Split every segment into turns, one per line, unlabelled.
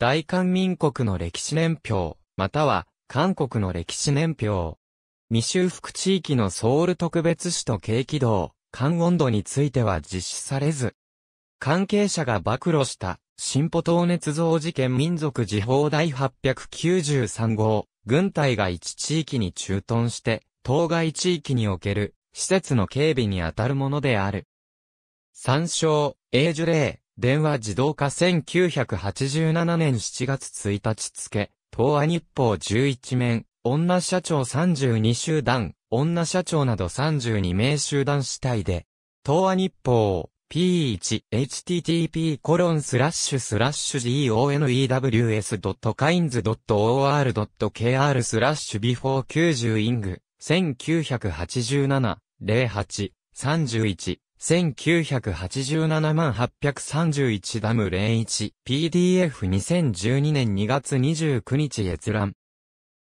大韓民国の歴史年表、または、韓国の歴史年表。未修復地域のソウル特別市と軽軌道、韓温度については実施されず、関係者が暴露した、進歩党熱造事件民族時報第893号、軍隊が一地域に駐屯して、当該地域における、施設の警備に当たるものである。参照、英樹例、電話自動化1987年7月1日付、東亜日報11面、女社長32集団、女社長など32名集団主体で、東亜日報、p1http コロンスラッシュスラッシュ gonews.kinds.or.kr スラッシュ before 90 ing 1987-08-31 1987万831ダム0 1 PDF2012 年2月29日閲覧。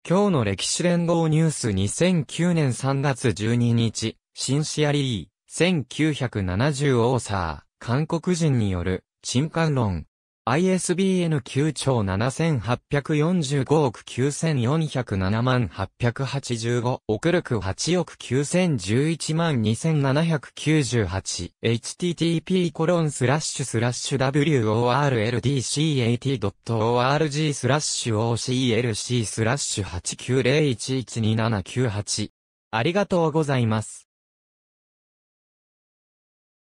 今日の歴史連合ニュース2009年3月12日、シンシアリー、1970オーサー、韓国人による、陳ロ論、ISBN 9兆7845億9407万885億力8億9011万2798 http コロンスラッシュスラッシュ worldcat.org スラッシュ oclc スラッシュ890112798ありがとうございます。